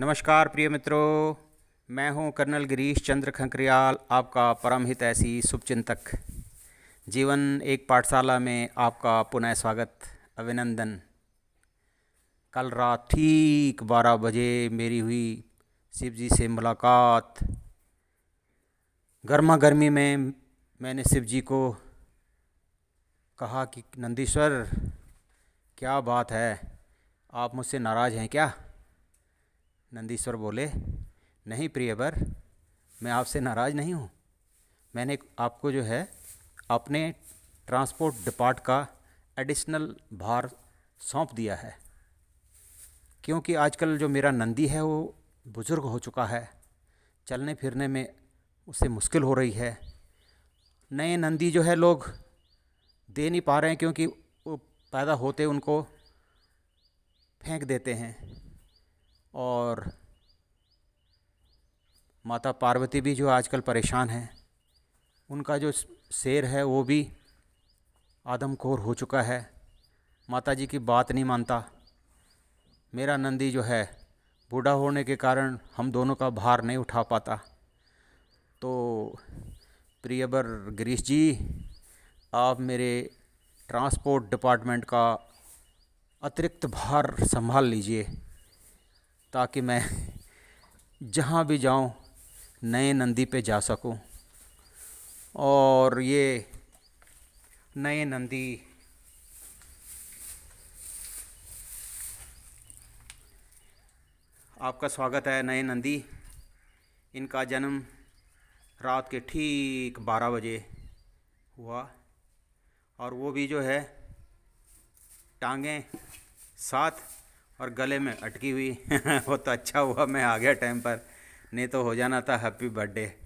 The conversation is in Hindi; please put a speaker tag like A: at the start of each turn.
A: नमस्कार प्रिय मित्रों मैं हूं कर्नल गिरीश चंद्र खंकरियाल आपका परम हित ऐसी शुभचिंतक जीवन एक पाठशाला में आपका पुनः स्वागत अभिनंदन कल रात ठीक बारह बजे मेरी हुई शिव जी से मुलाकात गर्मा गर्मी में मैंने शिव जी को कहा कि नंदीश्वर क्या बात है आप मुझसे नाराज़ हैं क्या नंदीश्वर बोले नहीं प्रियवर मैं आपसे नाराज़ नहीं हूँ मैंने आपको जो है अपने ट्रांसपोर्ट डिपार्ट का एडिशनल भार सौंप दिया है क्योंकि आजकल जो मेरा नंदी है वो बुज़ुर्ग हो चुका है चलने फिरने में उसे मुश्किल हो रही है नए नंदी जो है लोग दे नहीं पा रहे हैं क्योंकि वो पैदा होते उनको फेंक देते हैं और माता पार्वती भी जो आजकल परेशान हैं उनका जो शेर है वो भी आदमखोर हो चुका है माता जी की बात नहीं मानता मेरा नंदी जो है बूढ़ा होने के कारण हम दोनों का भार नहीं उठा पाता तो प्रियबर गिरीश जी आप मेरे ट्रांसपोर्ट डिपार्टमेंट का अतिरिक्त भार संभाल लीजिए ताकि मैं जहाँ भी जाऊँ नए नंदी पे जा सकूँ और ये नए नंदी आपका स्वागत है नए नंदी इनका जन्म रात के ठीक बारह बजे हुआ और वो भी जो है टांगें साथ और गले में अटकी हुई वो तो अच्छा हुआ मैं आ गया टाइम पर नहीं तो हो जाना था हैप्पी बर्थडे